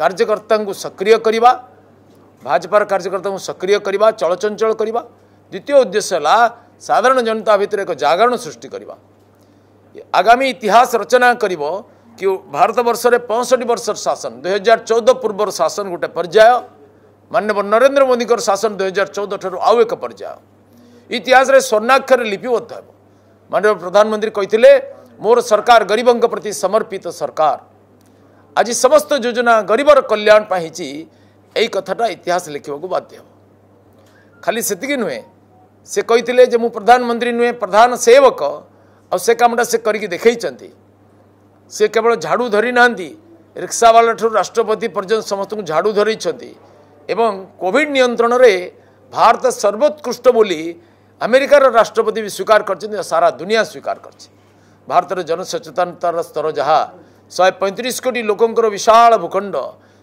କାର୍ଯ୍ୟକର୍ତ୍ତାଙ୍କୁ ସକ୍ରିୟ କରିବା ଭାଜପାର କାର୍ଯ୍ୟକର୍ତ୍ତାଙ୍କୁ ସକ୍ରିୟ କରିବା ଚଳଚଞ୍ଚଳ କରିବା ଦ୍ୱିତୀୟ ଉଦ୍ଦେଶ୍ୟ ହେଲା ସାଧାରଣ ଜନତା ଭିତରେ ଏକ ଜାଗରଣ ସୃଷ୍ଟି କରିବା ଆଗାମୀ ଇତିହାସ ରଚନା କରିବ କି ଭାରତବର୍ଷରେ ପଞ୍ଚଷଠି ବର୍ଷର ଶାସନ ଦୁଇହଜାର ଚଉଦ ପୂର୍ବର ଶାସନ ଗୋଟେ ପର୍ଯ୍ୟାୟ ମାନ୍ୟବର ନରେନ୍ଦ୍ର ମୋଦିଙ୍କର ଶାସନ ଦୁଇହଜାର ଚଉଦ ଠାରୁ ଆଉ ଏକ ପର୍ଯ୍ୟାୟ ଇତିହାସରେ ସ୍ୱର୍ଣ୍ଣାକ୍ଷରରେ ଲିପିବଦ୍ଧ ହେବ ମାନ୍ୟବର ପ୍ରଧାନମନ୍ତ୍ରୀ କହିଥିଲେ ମୋର ସରକାର ଗରିବଙ୍କ ପ୍ରତି ସମର୍ପିତ ସରକାର ଆଜି ସମସ୍ତ ଯୋଜନା ଗରିବର କଲ୍ୟାଣ ପାଇଁଛି ଏଇ କଥାଟା ଇତିହାସ ଲେଖିବାକୁ ବାଧ୍ୟ ହେବ ଖାଲି ସେତିକି ନୁହେଁ ସେ କହିଥିଲେ ଯେ ମୁଁ ପ୍ରଧାନମନ୍ତ୍ରୀ ନୁହେଁ ପ୍ରଧାନ ସେବକ ଆଉ ସେ କାମଟା ସେ କରିକି ଦେଖେଇଛନ୍ତି ସେ କେବଳ ଝାଡ଼ୁ ଧରିନାହାନ୍ତି ରିକ୍ସାବାଲାଠାରୁ ରାଷ୍ଟ୍ରପତି ପର୍ଯ୍ୟନ୍ତ ସମସ୍ତଙ୍କୁ ଝାଡ଼ୁ ଧରେଇଛନ୍ତି ଏବଂ କୋଭିଡ଼ ନିୟନ୍ତ୍ରଣରେ ଭାରତ ସର୍ବୋତ୍କୃଷ୍ଟ ବୋଲି ଆମେରିକାର ରାଷ୍ଟ୍ରପତି ବି ସ୍ୱୀକାର କରିଛନ୍ତି ସାରା ଦୁନିଆ ସ୍ୱୀକାର କରିଛି ଭାରତର ଜନସଚେତନତାର ସ୍ତର ଯାହା ଶହେ ପଇଁତିରିଶ କୋଟି ଲୋକଙ୍କର ବିଶାଳ ଭୂଖଣ୍ଡ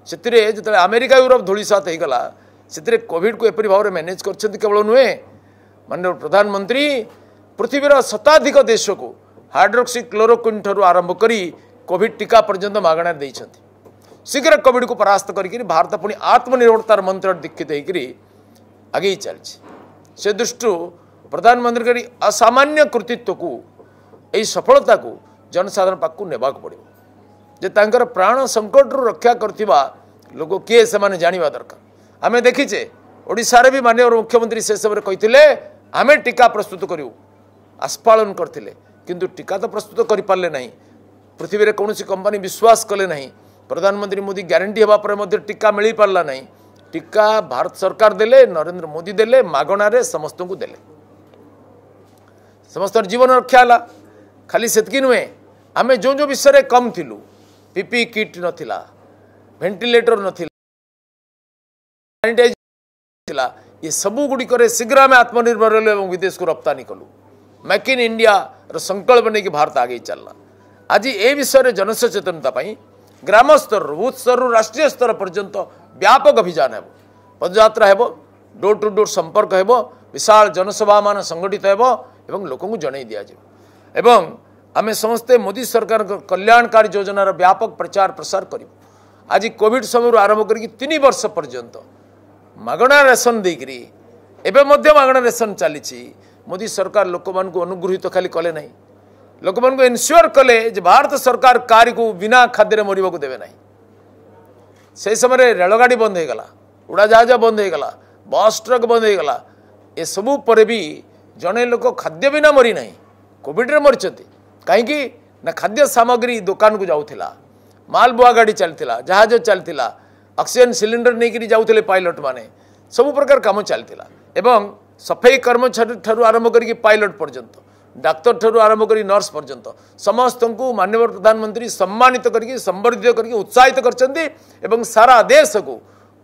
ସେଥିରେ ଯେତେବେଳେ ଆମେରିକା ୟୁରୋପ ଧୂଳିସାତ ହୋଇଗଲା ସେଥିରେ କୋଭିଡ଼କୁ ଏପରି ଭାବରେ ମ୍ୟାନେଜ୍ କରିଛନ୍ତି କେବଳ ନୁହେଁ ମାନ୍ୟ ପ୍ରଧାନମନ୍ତ୍ରୀ ପୃଥିବୀର ଶତାଧିକ ଦେଶକୁ ହାଇଡ୍ରୋକ୍ସି କ୍ଲୋରୋକ୍ୱିନ୍ ଠାରୁ ଆରମ୍ଭ କରି କୋଭିଡ଼ ଟିକା ପର୍ଯ୍ୟନ୍ତ ମାଗଣାରେ ଦେଇଛନ୍ତି ଶୀଘ୍ର କୋଭିଡ଼କୁ ପରାସ୍ତ କରିକିରି ଭାରତ ପୁଣି ଆତ୍ମନିର୍ଭରତାର ମନ୍ତ୍ରରେ ଦୀକ୍ଷିତ ହୋଇକରି ଆଗେଇ ଚାଲିଛି ସେ ଦୃଷ୍ଟିରୁ ପ୍ରଧାନମନ୍ତ୍ରୀଙ୍କର ଅସାମାନ୍ୟ କୃତିତ୍ୱକୁ ଏହି ସଫଳତାକୁ ଜନସାଧାରଣ ପାଖକୁ ନେବାକୁ ପଡ଼ିବ ଯେ ତାଙ୍କର ପ୍ରାଣ ସଙ୍କଟରୁ ରକ୍ଷା କରୁଥିବା ଲୋକ କିଏ ସେମାନେ ଜାଣିବା ଦରକାର ଆମେ ଦେଖିଛେ ଓଡ଼ିଶାରେ ବି ମାନ୍ୟବର ମୁଖ୍ୟମନ୍ତ୍ରୀ ସେ ସମୟରେ କହିଥିଲେ ଆମେ ଟିକା ପ୍ରସ୍ତୁତ କରିବୁ ଆସ୍ପାଳନ କରିଥିଲେ କିନ୍ତୁ ଟିକା ତ ପ୍ରସ୍ତୁତ କରିପାରିଲେ ନାହିଁ ପୃଥିବୀରେ କୌଣସି କମ୍ପାନୀ ବିଶ୍ୱାସ କଲେ ନାହିଁ ପ୍ରଧାନମନ୍ତ୍ରୀ ମୋଦି ଗ୍ୟାରେଣ୍ଟି ହେବା ପରେ ମଧ୍ୟ ଟିକା ମିଳିପାରିଲା ନାହିଁ ଟିକା ଭାରତ ସରକାର ଦେଲେ ନରେନ୍ଦ୍ର ମୋଦି ଦେଲେ ମାଗଣାରେ ସମସ୍ତଙ୍କୁ ଦେଲେ ସମସ୍ତଙ୍କର ଜୀବନ ରକ୍ଷା ହେଲା ଖାଲି ସେତିକି ନୁହେଁ ଆମେ ଯେଉଁ ଯେଉଁ ବିଷୟରେ କମ୍ ଥିଲୁ ପିପି କିଟ୍ ନଥିଲା ଭେଣ୍ଟିଲେଟର ନଥିଲା ସାନିଟାଇଜର ଥିଲା ଏସବୁଗୁଡ଼ିକରେ ଶୀଘ୍ର ଆମେ ଆତ୍ମନିର୍ଭର ହେଲୁ ଏବଂ ବିଦେଶକୁ ରପ୍ତାନି କଲୁ ମେକ୍ ଇନ୍ ଇଣ୍ଡିଆର ସଂକଳ୍ପ ନେଇକି ଭାରତ ଆଗେଇ ଚାଲିଲା ଆଜି ଏ ବିଷୟରେ ଜନସଚେତନତା ପାଇଁ ଗ୍ରାମ ସ୍ତରରୁ ବୁଥ ସ୍ତରରୁ ରାଷ୍ଟ୍ରୀୟ ସ୍ତର ପର୍ଯ୍ୟନ୍ତ ବ୍ୟାପକ ଅଭିଯାନ ହେବ ପଦଯାତ୍ରା ହେବ ଡୋର୍ ଟୁ ଡୋର୍ ସମ୍ପର୍କ ହେବ ବିଶାଳ ଜନସଭାମାନ ସଂଗଠିତ ହେବ ଏବଂ ଲୋକଙ୍କୁ ଜଣାଇ ଦିଆଯିବ ଏବଂ ଆମେ ସମସ୍ତେ ମୋଦି ସରକାରଙ୍କ କଲ୍ୟାଣକାରୀ ଯୋଜନାର ବ୍ୟାପକ ପ୍ରଚାର ପ୍ରସାର କରିବୁ ଆଜି କୋଭିଡ଼ ସମୟରୁ ଆରମ୍ଭ କରିକି ତିନି ବର୍ଷ ପର୍ଯ୍ୟନ୍ତ ମାଗଣା ରେସନ ଦେଇକରି ଏବେ ମଧ୍ୟ ମାଗଣା ରେସନ ଚାଲିଛି ମୋଦି ସରକାର ଲୋକମାନଙ୍କୁ ଅନୁଗୃହୀତ ଖାଲି କଲେ ନାହିଁ ଲୋକମାନଙ୍କୁ ଏନସିଓର କଲେ ଯେ ଭାରତ ସରକାର କାହାରିକୁ ବିନା ଖାଦ୍ୟରେ ମରିବାକୁ ଦେବେ ନାହିଁ ସେ ସମୟରେ ରେଳଗାଡ଼ି ବନ୍ଦ ହୋଇଗଲା ଉଡ଼ାଜାହାଜ ବନ୍ଦ ହୋଇଗଲା ବସ୍ ଟ୍ରକ୍ ବନ୍ଦ ହୋଇଗଲା ଏସବୁ ପରେ ବି ଜଣେ ଲୋକ ଖାଦ୍ୟ ବିନା ମରି ନାହିଁ କୋଭିଡ଼ରେ ମରିଛନ୍ତି କାହିଁକି ନା ଖାଦ୍ୟ ସାମଗ୍ରୀ ଦୋକାନକୁ ଯାଉଥିଲା ମାଲବୁଆ ଗାଡ଼ି ଚାଲିଥିଲା ଜାହାଜ ଚାଲିଥିଲା ଅକ୍ସିଜେନ୍ ସିଲିଣ୍ଡର ନେଇକରି ଯାଉଥିଲେ ପାଇଲଟମାନେ ସବୁ ପ୍ରକାର କାମ ଚାଲିଥିଲା ଏବଂ ସଫେଇ କର୍ମଚାରୀଠାରୁ ଆରମ୍ଭ କରିକି ପାଇଲଟ ପର୍ଯ୍ୟନ୍ତ ଡାକ୍ତରଠାରୁ ଆରମ୍ଭ କରି ନର୍ସ ପର୍ଯ୍ୟନ୍ତ ସମସ୍ତଙ୍କୁ ମାନ୍ୟବର ପ୍ରଧାନମନ୍ତ୍ରୀ ସମ୍ମାନିତ କରିକି ସମ୍ବର୍ଦ୍ଧିତ କରିକି ଉତ୍ସାହିତ କରିଛନ୍ତି ଏବଂ ସାରା ଦେଶକୁ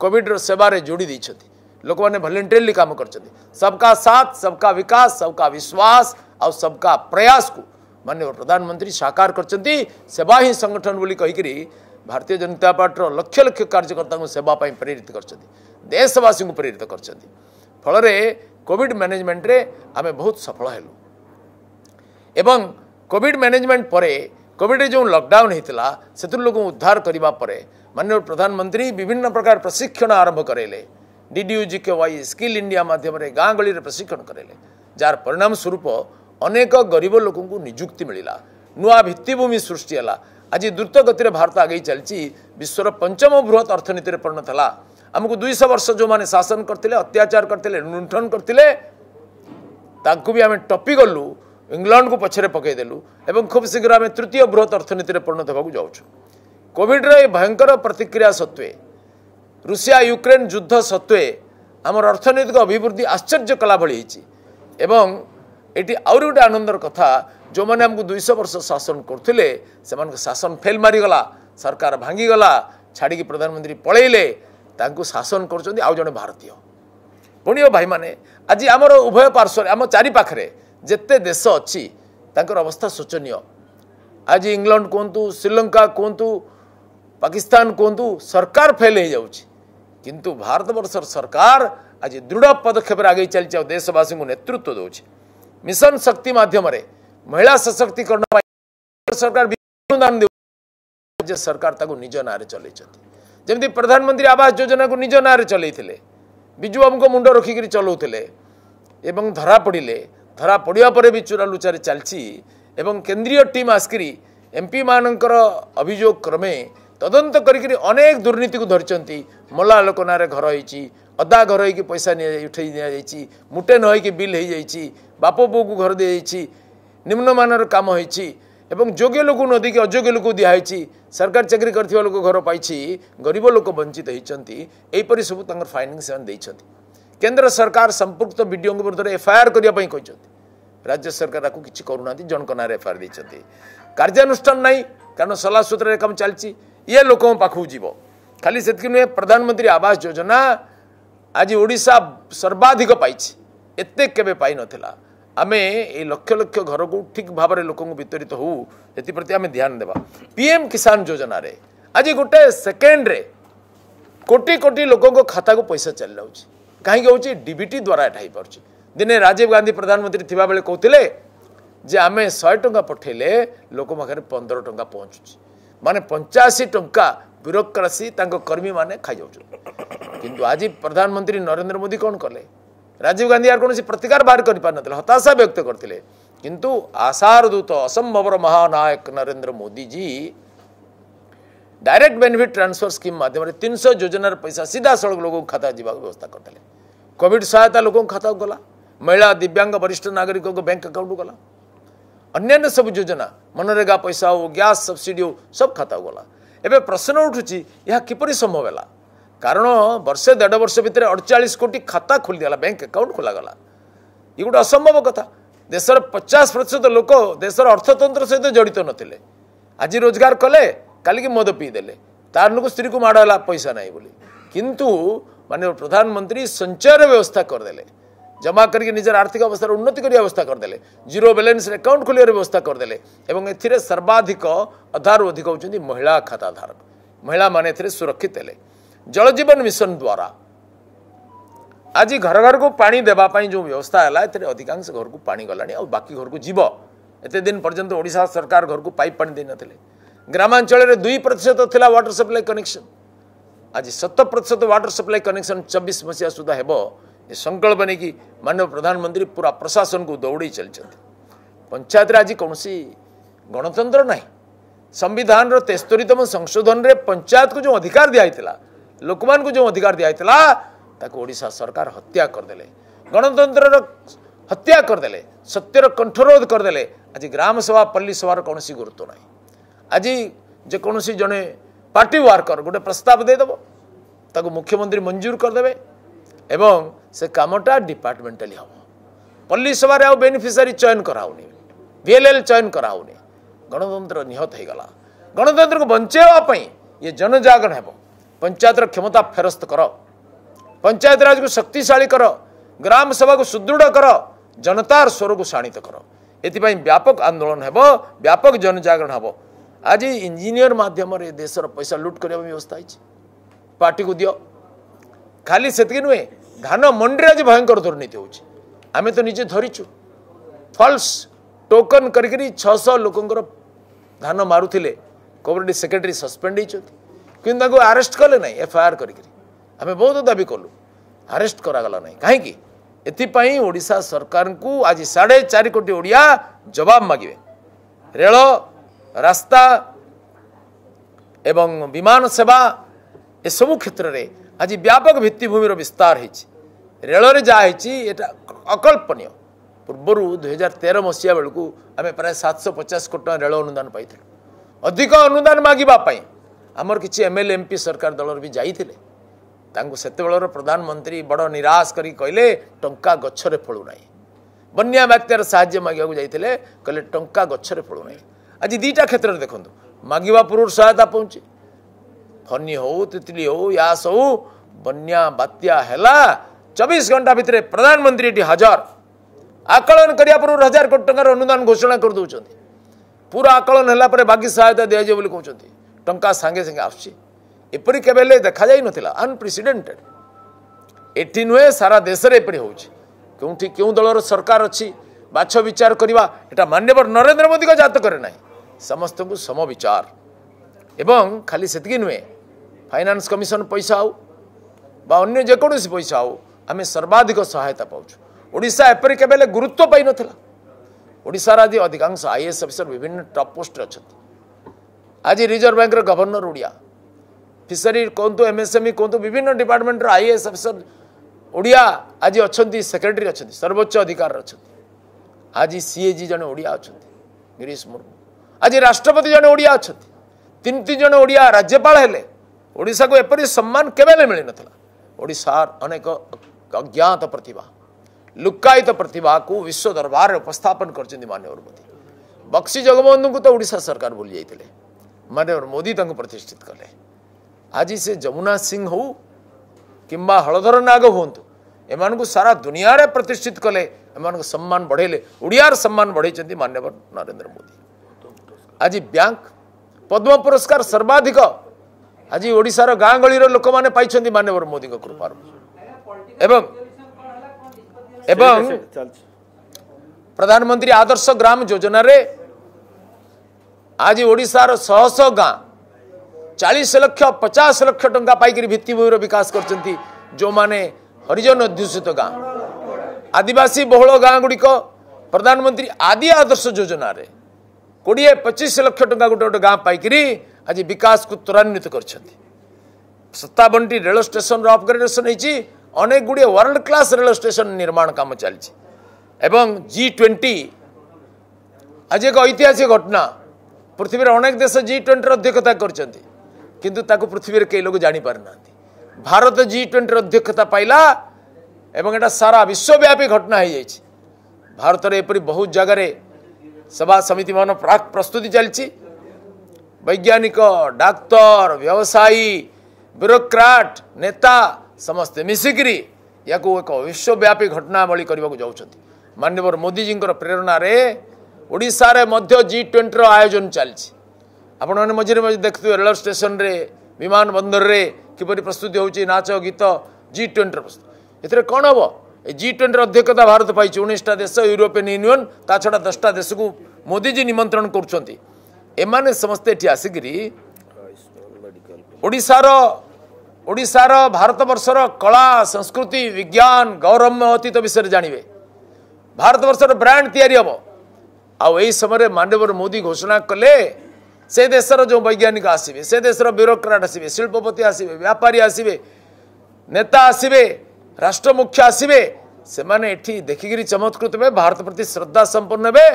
କୋଭିଡ଼ର ସେବାରେ ଯୋଡ଼ି ଦେଇଛନ୍ତି ଲୋକମାନେ ଭଲେଣ୍ଟିୟରଲି କାମ କରିଛନ୍ତି ସବକା ସାଥ ସବକା ବିକାଶ ସବକା ବିଶ୍ୱାସ ଆଉ ସବକା ପ୍ରୟାସକୁ माननीय प्रधानमंत्री साकार करଛନ୍ତି ସେବା ହିଁ ସଂଗଠନ ବୋଲି କହିକରି ଭାରତୀୟ ଜନତା ପାର୍ଟିର ଲକ୍ଷ ଲକ୍ଷ କାର୍ଯ୍ୟକର୍ତ୍ତାଙ୍କୁ ସେବା ପାଇଁ ପ୍ରେରିତ କରିଛନ୍ତି ଦେଶବାସୀଙ୍କୁ ପ୍ରେରିତ କରିଛନ୍ତି ଫଳରେ କୋଭିଡ଼ ମ୍ୟାନେଜମେଣ୍ଟରେ ଆମେ ବହୁତ ସଫଳ ହେଲୁ ଏବଂ କୋଭିଡ଼ ମ୍ୟାନେଜମେଣ୍ଟ ପରେ କୋଭିଡ଼ରେ ଯେଉଁ ଲକଡାଉନ୍ ହୋଇଥିଲା ସେଥିରୁ ଲୋକଙ୍କୁ ଉଦ୍ଧାର କରିବା ପରେ ମାନ୍ୟ ପ୍ରଧାନମନ୍ତ୍ରୀ ବିଭିନ୍ନ ପ୍ରକାର ପ୍ରଶିକ୍ଷଣ ଆରମ୍ଭ କରାଇଲେ DDU G K Y skill India ମାଧ୍ୟମରେ ଗାଁ ଗହଳିରେ ପ୍ରଶିକ୍ଷଣ କରାଇଲେ ଯାହାର ପରିଣାମ ସ୍ୱରୂପ ଅନେକ ଗରିବ ଲୋକଙ୍କୁ ନିଯୁକ୍ତି ମିଳିଲା ନୂଆ ଭିତ୍ତିଭୂମି ସୃଷ୍ଟି ହେଲା ଆଜି ଦ୍ରୁତଗତିରେ ଭାରତ ଆଗେଇ ଚାଲିଛି ବିଶ୍ୱର ପଞ୍ଚମ ବୃହତ୍ ଅର୍ଥନୀତିରେ ପରିଣତ ହେଲା ଆମକୁ ଦୁଇଶହ ବର୍ଷ ଯେଉଁମାନେ ଶାସନ କରିଥିଲେ ଅତ୍ୟାଚାର କରିଥିଲେ ଲୁଣ୍ଠନ କରିଥିଲେ ତାଙ୍କୁ ବି ଆମେ ଟପିଗଲୁ ଇଂଲଣ୍ଡକୁ ପଛରେ ପକାଇଦେଲୁ ଏବଂ ଖୁବ୍ ଶୀଘ୍ର ଆମେ ତୃତୀୟ ବୃହତ୍ ଅର୍ଥନୀତିରେ ପରିଣତ ହେବାକୁ ଯାଉଛୁ କୋଭିଡ଼ର ଏହି ଭୟଙ୍କର ପ୍ରତିକ୍ରିୟା ସତ୍ତ୍ୱେ ରୁଷିଆ ୟୁକ୍ରେନ୍ ଯୁଦ୍ଧ ସତ୍ତ୍ୱେ ଆମର ଅର୍ଥନୈତିକ ଅଭିବୃଦ୍ଧି ଆଶ୍ଚର୍ଯ୍ୟ କଲା ଭଳି ହୋଇଛି ଏବଂ ଏଠି ଆହୁରି ଗୋଟେ ଆନନ୍ଦର କଥା ଯେଉଁମାନେ ଆମକୁ ଦୁଇଶହ ବର୍ଷ ଶାସନ କରୁଥିଲେ ସେମାନଙ୍କ ଶାସନ ଫେଲ୍ ମାରିଗଲା ସରକାର ଭାଙ୍ଗିଗଲା ଛାଡ଼ିକି ପ୍ରଧାନମନ୍ତ୍ରୀ ପଳେଇଲେ ତାଙ୍କୁ ଶାସନ କରୁଛନ୍ତି ଆଉ ଜଣେ ଭାରତୀୟ ପୁଣିଓ ଭାଇମାନେ ଆଜି ଆମର ଉଭୟ ପାର୍ଶ୍ୱରେ ଆମ ଚାରିପାଖରେ ଯେତେ ଦେଶ ଅଛି ତାଙ୍କର ଅବସ୍ଥା ଶୋଚନୀୟ ଆଜି ଇଂଲଣ୍ଡ କୁହନ୍ତୁ ଶ୍ରୀଲଙ୍କା କୁହନ୍ତୁ ପାକିସ୍ତାନ କୁହନ୍ତୁ ସରକାର ଫେଲ୍ ହୋଇଯାଉଛି କିନ୍ତୁ ଭାରତବର୍ଷର ସରକାର ଆଜି ଦୃଢ଼ ପଦକ୍ଷେପରେ ଆଗେଇ ଚାଲିଛି ଆଉ ଦେଶବାସୀଙ୍କୁ ନେତୃତ୍ୱ ଦେଉଛି मिशन शक्ती माध्यमारे ಮಹಿಳಾ ಸಶಕ್ತೀಕರಣ ପାଇଁ ସରକାର ଅନୁଦାନ ଦେଉ ରାଜ୍ୟ ସରକାର ତାକୁ ନିଜ ନାଁରେ ଚଲେଇଛନ୍ତି ଯେମିତି ପ୍ରଧାନମନ୍ତ୍ରୀ ଆବାସ ଯୋଜନାକୁ ନିଜ ନାଁରେ ଚଲେଇଥିଲେ ବିଜୁବାବୁଙ୍କ ମୁଣ୍ଡ ରଖିକିରି ଚଲାଉଥିଲେ ଏବଂ ଧରା ପଡ଼ିଲେ ଧରା ପଡ଼ିବା ପରେ ବି ଚୋରାଲୁଚାରେ ଚାଲିଛି ଏବଂ କେନ୍ଦ୍ରୀୟ ଟିମ୍ ଆସିକିରି ଏମ୍ପିମାନଙ୍କର ଅଭିଯୋଗ କ୍ରମେ ତଦନ୍ତ କରିକିରି ଅନେକ ଦୁର୍ନୀତିକୁ ଧରିଛନ୍ତି ମଲା ଲୋକ ନାଁରେ ଘର ହେଇଛି ଅଦା ଘର ହେଇକି ପଇସା ଉଠେଇ ନିଆଯାଇଛି ମୁଟେ ନ ହେଇକି ବିଲ୍ ହେଇଯାଇଛି ବାପ ବୋଉକୁ ଘର ଦିଆଯାଇଛି ନିମ୍ନମାନର କାମ ହେଇଛି ଏବଂ ଯୋଗ୍ୟ ଲୋକକୁ ନ ଦେଇକି ଅଯୋଗ୍ୟ ଲୋକକୁ ଦିଆହେଇଛି ସରକାର ଚାକିରି କରିଥିବା ଲୋକ ଘର ପାଇଛି ଗରିବ ଲୋକ ବଞ୍ଚିତ ହେଇଛନ୍ତି ଏହିପରି ସବୁ ତାଙ୍କର ଫାଇଣ୍ଡିଂ ସେମାନେ ଦେଇଛନ୍ତି କେନ୍ଦ୍ର ସରକାର ସମ୍ପୃକ୍ତ ବିଡ଼ିଓଙ୍କ ବିରୁଦ୍ଧରେ ଏଫ୍ଆଇଆର୍ କରିବା ପାଇଁ କହିଛନ୍ତି ରାଜ୍ୟ ସରକାର ତାକୁ କିଛି କରୁନାହାନ୍ତି ଜଣଙ୍କ ନାଁରେ ଏଫ୍ଆଇଆର୍ ଦେଇଛନ୍ତି କାର୍ଯ୍ୟାନୁଷ୍ଠାନ ନାହିଁ କାରଣ ସଲାସୂତ୍ରରେ କାମ ଚାଲିଛି ଇଏ ଲୋକଙ୍କ ପାଖକୁ ଯିବ ଖାଲି ସେତିକି ନୁହେଁ ପ୍ରଧାନମନ୍ତ୍ରୀ ଆବାସ ଯୋଜନା ଆଜି ଓଡ଼ିଶା ସର୍ବାଧିକ ପାଇଛି ଏତେ କେବେ ପାଇନଥିଲା ଆମେ ଏଇ ଲକ୍ଷ ଲକ୍ଷ ଘରକୁ ଠିକ୍ ଭାବରେ ଲୋକଙ୍କୁ ବିତରିତ ହେଉ ଏଥିପ୍ରତି ଆମେ ଧ୍ୟାନ ଦେବା ପି ଏମ୍ କିଷାନ ଯୋଜନାରେ ଆଜି ଗୋଟେ ସେକେଣ୍ଡରେ କୋଟି କୋଟି ଲୋକଙ୍କ ଖାତାକୁ ପଇସା ଚାଲିଯାଉଛି କାହିଁକି ହେଉଛି ଡିବିଟି ଦ୍ୱାରା ଏଇଟା ହେଇପାରୁଛି ଦିନେ ରାଜୀବ ଗାନ୍ଧୀ ପ୍ରଧାନମନ୍ତ୍ରୀ ଥିବାବେଳେ କହୁଥିଲେ ଯେ ଆମେ ଶହେ ଟଙ୍କା ପଠାଇଲେ ଲୋକ ପାଖରେ ପନ୍ଦର ଟଙ୍କା ପହଞ୍ଚୁଛି ମାନେ ପଞ୍ଚାଅଶୀ ଟଙ୍କା ବ୍ୟୁରୋକ୍ରାସି ତାଙ୍କ କର୍ମୀମାନେ ଖାଇଯାଉଛନ୍ତି प्रधानमंत्री नरेन्द्र मोदी कौन कले राजीव गांधी यार ଗାନ୍ଧୀ ଏହାର କୌଣସି ପ୍ରତିକାର ବାହାର କରିପାରିନଥିଲେ ହତାଶା ବ୍ୟକ୍ତ କରିଥିଲେ କିନ୍ତୁ ଆଶାର ଦୂତ ଅସମ୍ଭବର ମହାନାୟକ Narendra Modiji direct benefit transfer scheme मध्यम तीन सौ योजनार पैसा सीधा सड़क लोगों को खाता जावाक व्यवस्था करते कोविड सहायता लोगों खाता गला महिला दिव्यांग वरिष्ठ नागरिक बैंक अकाउंट गला अन्न्य सब योजना मनरेगा पैसा हो गैस सब्सिडी हो सब खाता गला ଏବେ ପ୍ରଶ୍ନ ଉଠୁଛି ଏହା କିପରି ସମ୍ଭବ ହେଲା କାରଣ ବର୍ଷେ ଦେଢ଼ ବର୍ଷ ଭିତରେ ଅଡ଼ଚାଳିଶ କୋଟି ଖାତା ଖୋଲିଗଲା ବ୍ୟାଙ୍କ ଆକାଉଣ୍ଟ ଖୋଲାଗଲା ଇଏ ଗୋଟେ ଅସମ୍ଭବ କଥା ଦେଶର ପଚାଶ ପ୍ରତିଶତ ଲୋକ ଦେଶର ଅର୍ଥତନ୍ତ୍ର ସହିତ ଜଡ଼ିତ ନଥିଲେ ଆଜି ରୋଜଗାର କଲେ କାଲିକି ମଦ ପିଇଦେଲେ ତାର ନକୁ ସ୍ତ୍ରୀକୁ ମାଡ଼ ହେଲା ପଇସା ନାହିଁ ବୋଲି କିନ୍ତୁ ମାନ୍ୟ ପ୍ରଧାନମନ୍ତ୍ରୀ ସଞ୍ଚୟର ବ୍ୟବସ୍ଥା କରିଦେଲେ जमा करके निजर आर्थिक अवस्था उन्नति करने व्यवस्था करदे जीरो बैलेंस आकाउंट खोलियार व्यवस्था करदे ए सर्वाधिक अधारू अधिक होती महिला खाताधारक महिला मैंने सुरक्षित है जल जीवन मिशन द्वारा आज घर घर को पा देवाई जो व्यवस्था है अधिकांश घर को पा गला बाकी घर को जीव एत दिन पर्यटन ओडा सरकार घर को पाइप पा दे ना ग्रामांचल दुई प्रतिशत थी वाटर सप्लाई कनेक्शन आज शत प्रतिशत वाटर सप्लाई कनेक्शन चबीश मसीहा सुधा होब ଏ ସଂକଳ୍ପ ନେଇକି ମାନ୍ୟ ପ୍ରଧାନମନ୍ତ୍ରୀ ପୁରା ପ୍ରଶାସନକୁ ଦୌଡ଼ି ଚାଲିଛନ୍ତି ପଞ୍ଚାୟତରେ ଆଜି କୌଣସି ଗଣତନ୍ତ୍ର ନାହିଁ ସମ୍ବିଧାନର ତେସ୍ତରୀତମ ସଂଶୋଧନରେ ପଞ୍ଚାୟତକୁ ଯେଉଁ ଅଧିକାର ଦିଆଯାଇଥିଲା ଲୋକମାନଙ୍କୁ ଯେଉଁ ଅଧିକାର ଦିଆଯାଇଥିଲା ତାକୁ ଓଡ଼ିଶା ସରକାର ହତ୍ୟା କରିଦେଲେ ଗଣତନ୍ତ୍ରର ହତ୍ୟା କରିଦେଲେ ସତ୍ୟର କଣ୍ଠରୋଧ କରିଦେଲେ ଆଜି ଗ୍ରାମସଭା ପଲ୍ଲୀସଭାର କୌଣସି ଗୁରୁତ୍ୱ ନାହିଁ ଆଜି ଯେକୌଣସି ଜଣେ ପାର୍ଟି ୱାର୍କର ଗୋଟେ ପ୍ରସ୍ତାବ ଦେଇଦେବ ତାକୁ ମୁଖ୍ୟମନ୍ତ୍ରୀ ମଞ୍ଜୁର କରିଦେବେ ଏବଂ ସେ କାମଟା ଡିପାର୍ଟମେଣ୍ଟାଲି ହେବ ପଲ୍ଲୀ ସଭାରେ ଆଉ ବେନିଫିସିଆରୀ ଚୟନ କରାହଉନି ବିଏଲ୍ଏଲ୍ ଚୟନ କରାହଉନି ଗଣତନ୍ତ୍ର ନିହତ ହେଇଗଲା ଗଣତନ୍ତ୍ରକୁ ବଞ୍ଚାଇବା ପାଇଁ ଇଏ ଜନଜାଗରଣ ହେବ ପଞ୍ଚାୟତର କ୍ଷମତା ଫେରସ୍ତ କର ପଞ୍ଚାୟତରାଜକୁ ଶକ୍ତିଶାଳୀ କର ଗ୍ରାମ ସଭାକୁ ସୁଦୃଢ଼ କର ଜନତାର ସ୍ୱରକୁ ଶାଣିତ କର ଏଥିପାଇଁ ବ୍ୟାପକ ଆନ୍ଦୋଳନ ହେବ ବ୍ୟାପକ ଜନଜାଗରଣ ହେବ ଆଜି ଇଞ୍ଜିନିୟର ମାଧ୍ୟମରେ ଦେଶର ପଇସା ଲୁଟ୍ କରିବା ବ୍ୟବସ୍ଥା ହେଇଛି ପାର୍ଟିକୁ ଦିଅ ଖାଲି ସେତିକି ନୁହେଁ ଧାନ ମଣ୍ଡିରେ ଆଜି ଭୟଙ୍କର ଦୁର୍ନୀତି ହେଉଛି ଆମେ ତ ନିଜେ ଧରିଛୁ ଫଲ୍ସ ଟୋକନ କରିକିରି ଛଅଶହ ଲୋକଙ୍କର ଧାନ ମାରୁଥିଲେ କମିଟି ସେକ୍ରେଟେରୀ ସସ୍ପେଣ୍ଡ ହେଇଛନ୍ତି କିନ୍ତୁ ତାଙ୍କୁ ଆରେଷ୍ଟ କଲେ ନାହିଁ ଏଫ୍ଆଇଆର୍ କରିକିରି ଆମେ ବହୁତ ଦାବି କଲୁ ଆରେଷ୍ଟ କରାଗଲା ନାହିଁ କାହିଁକି ଏଥିପାଇଁ ଓଡ଼ିଶା ସରକାରଙ୍କୁ ଆଜି ସାଢ଼େ ଚାରି କୋଟି ଓଡ଼ିଆ ଜବାବ ମାଗିବେ ରେଳ ରାସ୍ତା ଏବଂ ବିମାନ ସେବା ଏସବୁ କ୍ଷେତ୍ରରେ ଆଜି ବ୍ୟାପକ ଭିତ୍ତିଭୂମିର ବିସ୍ତାର ହୋଇଛି ରେଳରେ ଯାହା ହେଇଛି ଏଇଟା ଅକଳ୍ପନୀୟ ପୂର୍ବରୁ ଦୁଇହଜାର ତେର ମସିହା ବେଳକୁ ଆମେ ପ୍ରାୟ ସାତଶହ ପଚାଶ କୋଟି ଟଙ୍କା ରେଳ ଅନୁଦାନ ପାଇଥିଲୁ ଅଧିକ ଅନୁଦାନ ମାଗିବା ପାଇଁ ଆମର କିଛି ଏମ୍ ଏଲ୍ ଏମ୍ ପି ସରକାର ଦଳରେ ବି ଯାଇଥିଲେ ତାଙ୍କୁ ସେତେବେଳର ପ୍ରଧାନମନ୍ତ୍ରୀ ବଡ଼ ନିରାଶ କରିକି କହିଲେ ଟଙ୍କା ଗଛରେ ଫଳୁନାହିଁ ବନ୍ୟା ବାତ୍ୟାର ସାହାଯ୍ୟ ମାଗିବାକୁ ଯାଇଥିଲେ କହିଲେ ଟଙ୍କା ଗଛରେ ଫଳୁନାହିଁ ଆଜି ଦୁଇଟା କ୍ଷେତ୍ରରେ ଦେଖନ୍ତୁ ମାଗିବା ପୂର୍ବରୁ ସହାୟତା ପହଞ୍ଚି ଫନି ହଉ ତିତିଲି ହଉ ୟାସ ହଉ ବନ୍ୟା ବାତ୍ୟା ହେଲା চবিশ ঘণ্টা ভিতরে প্রধানমন্ত্রী এটি হাজার আকলন করা পূর্ব হাজার কোটি টাকার অনুদান ঘোষণা করে দেছেন পুরা আকলন হল পরে বাকি সহায়তা দিয়াযাব বলে কৌন টঙ্কা সাঙ্গে সাঙ্গে আসছে এপরি কেবে হলে দেখা যাই নথিলা আনপ্রেসিডেন্টেড এটি নুহে সারা দেশে এপরি হচ্ছে কেউঠি কেউ দলর সরকার অছি বাছ বিচার করা এটা মান্যবর নরেন্দ্র মোদীক জাতকরে না সমস্ত সমবিচার এবং খালি সেতকি নুহে ফাইনান্স কমিশন পয়সা হোক বা অন্য যেকোন পয়সা হোক ଆମେ ସର୍ବାଧିକ ସହାୟତା ପାଉଛୁ ଓଡ଼ିଶା ଏପରି କେବେ ହେଲେ ଗୁରୁତ୍ୱ ପାଇନଥିଲା ଓଡ଼ିଶାର ଆଜି ଅଧିକାଂଶ ଆଇଏଏସ୍ ଅଫିସର ବିଭିନ୍ନ ଟପ୍ ପୋଷ୍ଟରେ ଅଛନ୍ତି ଆଜି ରିଜର୍ଭ ବ୍ୟାଙ୍କର ଗଭର୍ଣ୍ଣର ଓଡ଼ିଆ ଫିସରୀ କୁହନ୍ତୁ ଏମ୍ଏସ୍ଏମ୍ଇ କୁହନ୍ତୁ ବିଭିନ୍ନ ଡିପାର୍ଟମେଣ୍ଟର ଆଇଏଏସ୍ ଅଫିସର ଓଡ଼ିଆ ଆଜି ଅଛନ୍ତି ସେକ୍ରେଟେରୀ ଅଛନ୍ତି ସର୍ବୋଚ୍ଚ ଅଧିକାରରେ ଅଛନ୍ତି ଆଜି ସିଏଜି ଜଣେ ଓଡ଼ିଆ ଅଛନ୍ତି ଗିରିଶ ମୁର୍ମୁ ଆଜି ରାଷ୍ଟ୍ରପତି ଜଣେ ଓଡ଼ିଆ ଅଛନ୍ତି ତିନି ତିନି ଜଣ ଓଡ଼ିଆ ରାଜ୍ୟପାଳ ହେଲେ ଓଡ଼ିଶାକୁ ଏପରି ସମ୍ମାନ କେବେ ହେଲେ ମିଳିନଥିଲା ଓଡ଼ିଶାର ଅନେକ अज्ञात प्रतिभा लुक्कायित प्रतिभा को विश्व दरबार उपस्थापन कर मान्यवर बक्सी जगबंधु को तो ओडा सरकार भूल जाते मान्यवर मोदी प्रतिष्ठित कले आज से जमुना सिंह हो कि हलधर नाग हूँ ଏମାନଙ୍କୁ ସାରା ଦୁନିଆରେ ପ୍ରତିଷ୍ଠିତ କଲେ ଏମାନଙ୍କୁ ସମ୍ମାନ ବଢ଼େଇଲେ ଓଡ଼ିଆର ସମ୍ମାନ ବଢ଼େଇଛନ୍ତି ମାନ୍ୟବର ନରେନ୍ଦ୍ର ମୋଦି ଆଜି ବ୍ୟାଙ୍କ ପଦ୍ମ ପୁରସ୍କାର ସର୍ବାଧିକ ଆଜି ଓଡ଼ିଶାର ଗାଁ ଗହଳିର ଲୋକମାନେ ପାଇଛନ୍ତି ମାନ୍ୟବର ମୋଦିଙ୍କ କୃପାରୁ ଏବଂ ଏବଂ ପ୍ରଧାନମନ୍ତ୍ରୀ ଆଦର୍ଶ ଗ୍ରାମ ଯୋଜନାରେ ଆଜି ଓଡ଼ିଶାର ଶହଶହ ଗାଁ ଚାଳିଶ ଲକ୍ଷ ପଚାଶ ଲକ୍ଷ ଟଙ୍କା ପାଇକିରି ଭିତ୍ତିଭୂମିର ବିକାଶ କରିଛନ୍ତି ଯେଉଁମାନେ ହରିଜନ ଅଧ୍ୟୁଷିତ ଗାଁ ଆଦିବାସୀ ବହୁଳ ଗାଁ ଗୁଡ଼ିକ ପ୍ରଧାନମନ୍ତ୍ରୀ ଆଦି ଆଦର୍ଶ ଯୋଜନାରେ କୋଡ଼ିଏ ପଚିଶ ଲକ୍ଷ ଟଙ୍କା ଗୋଟେ ଗୋଟେ ଗାଁ ପାଇକିରି ଆଜି ବିକାଶକୁ ତ୍ୱରାନ୍ୱିତ କରିଛନ୍ତି ସତାବନଟି ରେଳ ଷ୍ଟେସନର ଅପଗ୍ରେଡେସନ ହେଇଛି ଅନେକ ଗୁଡ଼ିଏ ୱାର୍ଲଡ କ୍ଲାସ୍ ରେଳ ଷ୍ଟେସନ୍ ନିର୍ମାଣ କାମ ଚାଲିଛି ଏବଂ ଜି ଟ୍ୱେଣ୍ଟି ଆଜି ଏକ ଐତିହାସିକ ଘଟଣା ପୃଥିବୀର ଅନେକ ଦେଶ ଜି ଟ୍ୱେଣ୍ଟିର ଅଧ୍ୟକ୍ଷତା କରିଛନ୍ତି କିନ୍ତୁ ତାକୁ ପୃଥିବୀରେ କେହି ଲୋକ ଜାଣିପାରୁନାହାନ୍ତି ଭାରତ ଜି ଟ୍ୱେଣ୍ଟିର ଅଧ୍ୟକ୍ଷତା ପାଇଲା ଏବଂ ଏଇଟା ସାରା ବିଶ୍ୱବ୍ୟାପୀ ଘଟଣା ହୋଇଯାଇଛି ଭାରତରେ ଏପରି ବହୁତ ଜାଗାରେ ସଭା ସମିତିମାନ ପ୍ରାକ୍ ପ୍ରସ୍ତୁତି ଚାଲିଛି ବୈଜ୍ଞାନିକ ଡାକ୍ତର ବ୍ୟବସାୟୀ ବ୍ୟୁରୋକ୍ରାଟ ନେତା ସମସ୍ତେ ମିଶିକିରି ଏହାକୁ ଏକ ବିଶ୍ୱବ୍ୟାପୀ ଘଟଣାବଳୀ କରିବାକୁ ଯାଉଛନ୍ତି ମାନ୍ୟବର ମୋଦିଜୀଙ୍କର ପ୍ରେରଣାରେ ଓଡ଼ିଶାରେ ମଧ୍ୟ ଜି ଟ୍ୱେଣ୍ଟିର ଆୟୋଜନ ଚାଲିଛି ଆପଣମାନେ ମଝିରେ ମଝିରେ ଦେଖୁଥିବେ ରେଳ ଷ୍ଟେସନରେ ବିମାନ ବନ୍ଦରରେ କିପରି ପ୍ରସ୍ତୁତି ହେଉଛି ନାଚ ଗୀତ ଜି ଟ୍ୱେଣ୍ଟିର ଏଥିରେ କ'ଣ ହେବ ଏ ଜି ଟ୍ୱେଣ୍ଟିର ଅଧ୍ୟକ୍ଷତା ଭାରତ ପାଇଛି ଉଣେଇଶଟା ଦେଶ ୟୁରୋପିଆନ୍ ୟୁନିଅନ୍ ତା ଛଡ଼ା ଦଶଟା ଦେଶକୁ ମୋଦିଜୀ ନିମନ୍ତ୍ରଣ କରୁଛନ୍ତି ଏମାନେ ସମସ୍ତେ ଏଠି ଆସିକିରି ଓଡ଼ିଶାର ଓଡ଼ିଶାର ଭାରତବର୍ଷର କଳା ସଂସ୍କୃତି ବିଜ୍ଞାନ ଗୌରବମୟ ଅତୀତ ବିଷୟରେ ଜାଣିବେ ଭାରତବର୍ଷର ବ୍ରାଣ୍ଡ ତିଆରି ହେବ ଆଉ ଏହି ସମୟରେ ମାନ୍ୟବର ମୋଦି ଘୋଷଣା କଲେ ସେ ଦେଶର ଯେଉଁ ବୈଜ୍ଞାନିକ ଆସିବେ ସେ ଦେଶର ବ୍ୟୁରୋକ୍ରାଟ ଆସିବେ ଶିଳ୍ପପତି ଆସିବେ ବ୍ୟାପାରୀ ଆସିବେ ନେତା ଆସିବେ ରାଷ୍ଟ୍ରମୁଖ୍ୟ ଆସିବେ ସେମାନେ ଏଠି ଦେଖିକିରି ଚମତ୍କୃତ ହେବେ ଭାରତ ପ୍ରତି ଶ୍ରଦ୍ଧା ସମ୍ପନ୍ନ ହେବେ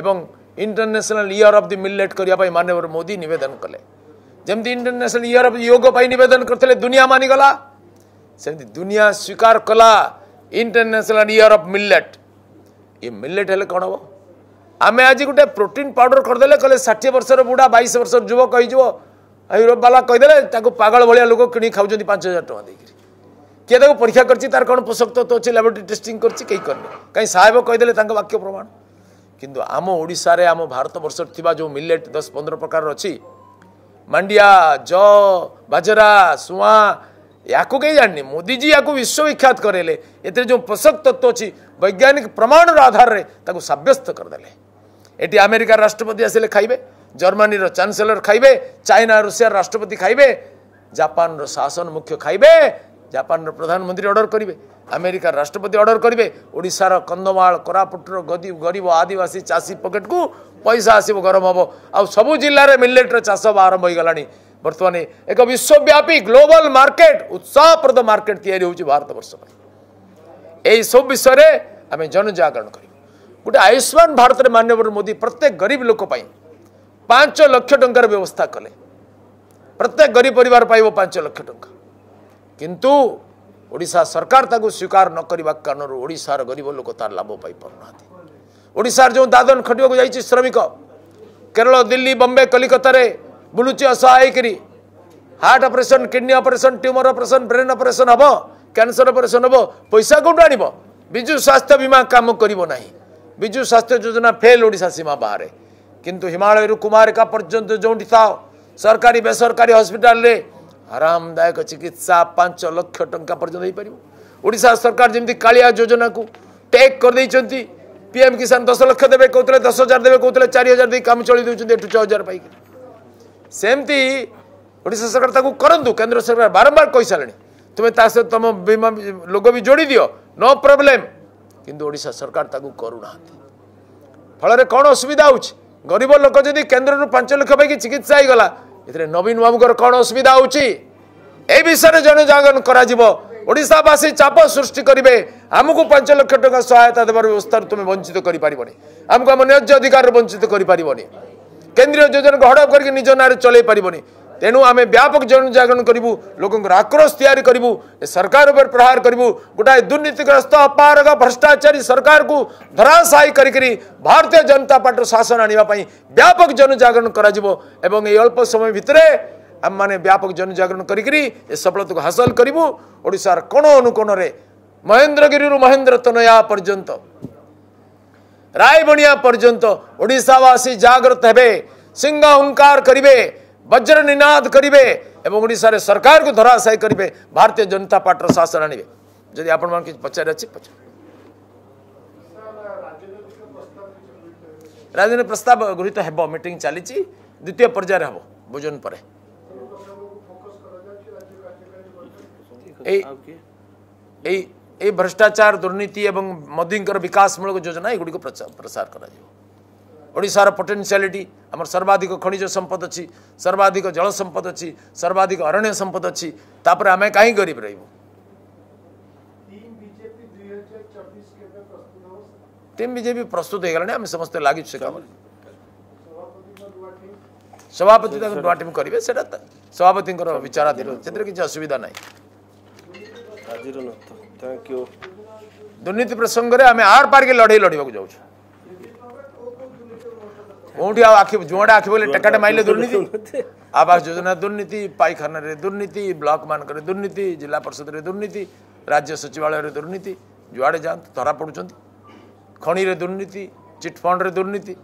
ଏବଂ international year of the millet କରିବା ପାଇଁ ମାନ୍ୟବର ମୋଦି ନିବେଦନ କଲେ ଯେମିତି ଇଣ୍ଟରନ୍ୟାସନାଲ ଇୟର ୟୋଗ ପାଇଁ ନିବେଦନ କରିଥିଲେ ଦୁନିଆ ମାନିଗଲା ସେମିତି ଦୁନିଆ ସ୍ୱୀକାର କଲା ଇଣ୍ଟରନ୍ୟାସନାଲ ଇୟର ଅଫ୍ ମିଲେଟ୍ ଏ ମିଲେଟ୍ ହେଲେ କ'ଣ ହେବ ଆମେ ଆଜି ଗୋଟେ ପ୍ରୋଟିନ୍ ପାଉଡ଼ର୍ କରିଦେଲେ କହିଲେ ଷାଠିଏ ବର୍ଷର ବୁଢ଼ା ବାଇଶ ବର୍ଷର ଯୁବକ ହେଇଯିବ ୟୁରୋପବାଲା କହିଦେଲେ ତାକୁ ପାଗଳ ଭଳିଆ ଲୋକ କିଣି ଖାଉଛନ୍ତି ପାଞ୍ଚ ହଜାର ଟଙ୍କା ଦେଇକିରି କିଏ ତାକୁ ପରୀକ୍ଷା କରିଛି ତାର କ'ଣ ପୋଷକ ତତ୍ତ୍ୱ ଅଛି ଲାବୋରେଟୋରୀ ଟେଷ୍ଟିଂ କରିଛି କେହି କରିନି କାହିଁ ସାହେବ କହିଦେଲେ ତାଙ୍କ ବାକ୍ୟ ପ୍ରମାଣ କିନ୍ତୁ ଆମ ଓଡ଼ିଶାରେ ଆମ ଭାରତ ବର୍ଷରେ ଥିବା ଯେଉଁ ମିଲେଟ୍ ଦଶ ପନ୍ଦର ପ୍ରକାରର ଅଛି ମାଣ୍ଡିଆ ଯ ବାଜରା ସୁଆଁ ୟାକୁ କେହି ଜାଣିନି ମୋଦିଜୀ ୟାକୁ ବିଶ୍ୱବିଖ୍ୟାତ କରେଇଲେ ଏଥିରେ ଯେଉଁ ପୋଷକ ତତ୍ତ୍ୱ ଅଛି ବୈଜ୍ଞାନିକ ପ୍ରମାଣର ଆଧାରରେ ତାକୁ ସାବ୍ୟସ୍ତ କରିଦେଲେ ଏଠି ଆମେରିକାର ରାଷ୍ଟ୍ରପତି ଆସିଲେ ଖାଇବେ ଜର୍ମାନୀର ଚାନ୍ସେଲର ଖାଇବେ ଚାଇନା ରୁଷିଆର ରାଷ୍ଟ୍ରପତି ଖାଇବେ ଜାପାନର ଶାସନ ମୁଖ୍ୟ ଖାଇବେ ଜାପାନର ପ୍ରଧାନମନ୍ତ୍ରୀ ଅର୍ଡ଼ର କରିବେ ଆମେରିକାର ରାଷ୍ଟ୍ରପତି ଅର୍ଡ଼ର କରିବେ ଓଡ଼ିଶାର କନ୍ଧମାଳ କୋରାପୁଟର ଗରିବ ଆଦିବାସୀ ଚାଷୀ ପକେଟ୍କୁ ପଇସା ଆସିବ ଗରମ ହେବ ଆଉ ସବୁ ଜିଲ୍ଲାରେ ମିଲେଟ୍ର ଚାଷ ଆରମ୍ଭ ହୋଇଗଲାଣି ବର୍ତ୍ତମାନ ଏକ ବିଶ୍ୱବ୍ୟାପୀ ଗ୍ଲୋବାଲ ମାର୍କେଟ ଉତ୍ସାହପ୍ରଦ ମାର୍କେଟ ତିଆରି ହେଉଛି ଭାରତବର୍ଷ ପାଇଁ ଏହିସବୁ ବିଷୟରେ ଆମେ ଜନଜାଗରଣ କରିବୁ ଗୋଟେ ଆୟୁଷ୍ମାନ ଭାରତରେ ମାନ୍ୟବର ମୋଦି ପ୍ରତ୍ୟେକ ଗରିବ ଲୋକ ପାଇଁ ପାଞ୍ଚ ଲକ୍ଷ ଟଙ୍କାର ବ୍ୟବସ୍ଥା କଲେ ପ୍ରତ୍ୟେକ ଗରିବ ପରିବାର ପାଇବ ପାଞ୍ଚ ଲକ୍ଷ ଟଙ୍କା কিন্তু ওড়িশা সরকার তাগো স্বীকার নকরিবা কারণ ওড়িশার গরিব লোকতার লাভ পাই পার নাতি ওড়িশার যো দাদন খടിയো গয়াইছি শ্রমিকা কেরালা দিল্লি মুম্বাই কলিকাতারে বুলুচি সহায় করি heart operation kidney operation tumour operation brain operation হব ক্যান্সার অপারেশন হব পয়সা কোড আনিব বিজু স্বাস্থ্য বিমা কাম করিব নাহি বিজু স্বাস্থ্য যোজনা ফেল ওড়িশা সীমা বাহিরে কিন্তু হিমালয় কুমার কা পর্যন্ত যোন্ডি তা সরকারি বেসরকারি হসপিটাল রে ଆରାମଦାୟକ ଚିକିତ୍ସା ପାଞ୍ଚ ଲକ୍ଷ ଟଙ୍କା ପର୍ଯ୍ୟନ୍ତ ହେଇପାରିବ ଓଡ଼ିଶା ସରକାର ଯେମିତି କାଳିଆ ଯୋଜନାକୁ ଟେକ୍ କରିଦେଇଛନ୍ତି ପିଏମ୍ କିଷାନ ଦଶ ଲକ୍ଷ ଦେବେ କହୁଥିଲେ ଦଶ ହଜାର ଦେବେ କହୁଥିଲେ ଚାରି ହଜାର ଦେଇ କାମ ଚଳେଇ ଦେଉଛନ୍ତି ଏଠୁ ଛଅ ହଜାର ପାଇକି ସେମିତି ଓଡ଼ିଶା ସରକାର ତାକୁ କରନ୍ତୁ କେନ୍ଦ୍ର ସରକାର ବାରମ୍ବାର କହିସାରିଲେଣି ତୁମେ ତା ସହିତ ତୁମ ବୀମା ଲୋକ ବି ଯୋଡ଼ି ଦିଅ ନୋ ପ୍ରୋବ୍ଲେମ୍ କିନ୍ତୁ ଓଡ଼ିଶା ସରକାର ତାକୁ କରୁନାହାନ୍ତି ଫଳରେ କ'ଣ ଅସୁବିଧା ହେଉଛି ଗରିବ ଲୋକ ଯଦି କେନ୍ଦ୍ରରୁ ପାଞ୍ଚ ଲକ୍ଷ ପାଇକି ଚିକିତ୍ସା ହେଇଗଲା ଏଥିରେ ନବୀନ ବାବୁଙ୍କର କ'ଣ ଅସୁବିଧା ହେଉଛି ଏ ବିଷୟରେ ଜନଜାଗରଣ କରାଯିବ ଓଡ଼ିଶାବାସୀ ଚାପ ସୃଷ୍ଟି କରିବେ ଆମକୁ ପାଞ୍ଚ ଲକ୍ଷ ଟଙ୍କା ସହାୟତା ଦେବାର ବ୍ୟବସ୍ଥାରୁ ତୁମେ ବଞ୍ଚିତ କରିପାରିବନି ଆମକୁ ଆମ ନ୍ୟାଯ୍ୟ ଅଧିକାରରୁ ବଞ୍ଚିତ କରିପାରିବନି କେନ୍ଦ୍ରୀୟ ଯୋଜନାକୁ ହଡ଼ପ କରିକି ନିଜ ନାଁରେ ଚଲେଇ ପାରିବନି এণু আমি ব্যাপক জন জাগরণ করিবু লোকଙ୍କ আক্ৰস তৈয়ার করিবু এ সরকার উপর प्रहार করিবু গটা দূর্নীতিগ্রস্ত অপারগ ভৃষ্টাচারী সরকারକୁ ধরাসাই କରି କରି ভারতীয় জনতা পার্টিৰ শাসন আনিবা পই ব্যাপক জন জাগরণ কৰা দিব এবং এই অল্প সময় ভিতৰে আমি মানে ব্যাপক জন জাগরণ কৰি কৰি এ সফলতাক حاصل কৰিবু ওড়িশাৰ কোনো অনুকোণৰে মহেন্দ্র গිරිৰ মহেন্দ্র তনয়া পৰ্যন্ত রায়বুনিয়া পৰ্যন্ত ওড়িশাবাসী জাগ্ৰত হেবে সিংহ উনকার কৰিবে বজ্র নিনাদ করবে এবং ওড়শার সরকার ধরাশায়ী করবে ভারতীয় জনতা পার্টির শাসন আনবে যদি আপনার কিছু পচার আছে পচার রাজনৈতিক প্রস্তাব গৃহীত হব মিটিং চালিছি দ্বিতীয় পর্যায়ে হব ভোজন পরে এই এই এই ভ্রষ্টাচার দুর্নীতি এবং মোদীঙ্কর বিকাশমূলক যোজনা এগুড়ি প্রচার প্রসার করা ଓଡ଼ିଶାର ପୋଟେନ୍ସିଆଲିଟି ଆମର ସର୍ବାଧିକ ଖଣିଜ ସମ୍ପଦ ଅଛି ସର୍ବାଧିକ ଜଳ ସମ୍ପଦ ଅଛି ସର୍ବାଧିକ ଅରଣ୍ୟ ସମ୍ପଦ ଅଛି ତାପରେ ଆମେ କାହିଁ ଗରିବ ରହିବୁ ଟିମ୍ ବିଜେପି ପ୍ରସ୍ତୁତ ହେଇଗଲାଣି ଆମେ ସମସ୍ତେ ଲାଗିଛୁ ସେ କାମରେ ସଭାପତି ତାଙ୍କୁ ନୂଆ ଟିମ୍ କରିବେ ସେଇଟା ସଭାପତିଙ୍କର ବିଚାରାଧୀନ ସେଥିରେ କିଛି ଅସୁବିଧା ନାହିଁ ଦୁର୍ନୀତି ପ୍ରସଙ୍ଗରେ ଆମେ ଆର ପାର୍କେ ଲଢ଼େଇ ଲଢ଼ିବାକୁ ଯାଉଛୁ ଆଉ ଆଖି જોડા ଆଖି બોલે ટકાટે ମାରିଲେ ଦୁର୍ନୀତି ଆବାସ ଯୋଜନା ଦୁର୍ନୀତି ପାଇଖାନାରେ ଦୁର୍ନୀତି ବ୍ଲକମାନଙ୍କରେ ଦୁର୍ନୀତି ଜିଲ୍ଲା ପରିଷଦରେ ଦୁର୍ନୀତି ରାଜ୍ୟ ସଚିବାଳୟରେ ଦୁର୍ନୀତି ଯୁଆଡ଼େ ଯାଆନ୍ତୁ ଧରା ପଡ଼ୁଛନ୍ତି ଖଣିରେ ଦୁର୍ନୀତି ଚିଟ୍ଫଣ୍ଡରେ ଦୁର୍ନୀତି